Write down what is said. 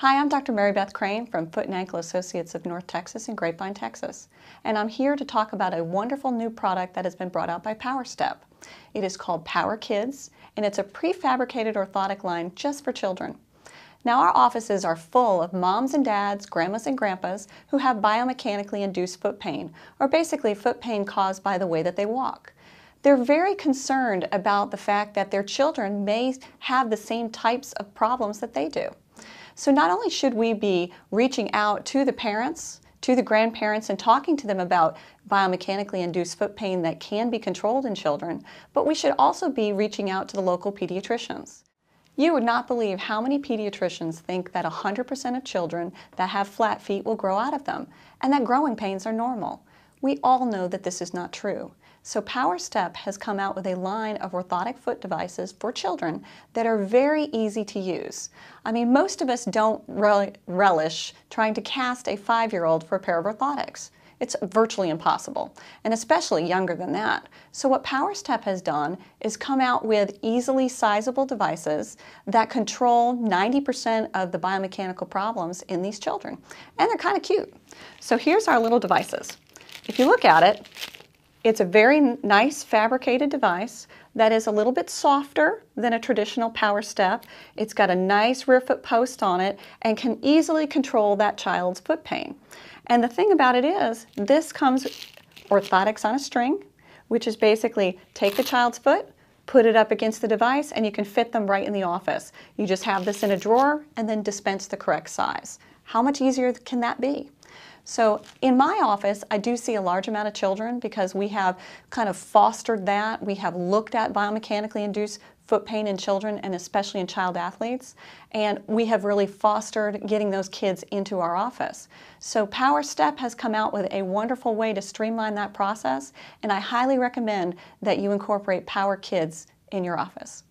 Hi, I'm Dr. Mary Beth Crane from Foot and Ankle Associates of North Texas in Grapevine, Texas, and I'm here to talk about a wonderful new product that has been brought out by PowerStep. It is called Power Kids, and it's a prefabricated orthotic line just for children. Now our offices are full of moms and dads, grandmas and grandpas who have biomechanically induced foot pain, or basically foot pain caused by the way that they walk they're very concerned about the fact that their children may have the same types of problems that they do. So not only should we be reaching out to the parents, to the grandparents and talking to them about biomechanically induced foot pain that can be controlled in children, but we should also be reaching out to the local pediatricians. You would not believe how many pediatricians think that 100% of children that have flat feet will grow out of them and that growing pains are normal. We all know that this is not true. So PowerStep has come out with a line of orthotic foot devices for children that are very easy to use. I mean, most of us don't rel relish trying to cast a five-year-old for a pair of orthotics. It's virtually impossible, and especially younger than that. So what PowerStep has done is come out with easily sizable devices that control 90% of the biomechanical problems in these children. And they're kind of cute. So here's our little devices. If you look at it, it's a very nice fabricated device that is a little bit softer than a traditional power step. It's got a nice rear foot post on it and can easily control that child's foot pain. And the thing about it is, this comes orthotics on a string, which is basically take the child's foot, put it up against the device, and you can fit them right in the office. You just have this in a drawer and then dispense the correct size. How much easier can that be? So in my office, I do see a large amount of children because we have kind of fostered that. We have looked at biomechanically induced foot pain in children and especially in child athletes. And we have really fostered getting those kids into our office. So Power Step has come out with a wonderful way to streamline that process. And I highly recommend that you incorporate Power Kids in your office.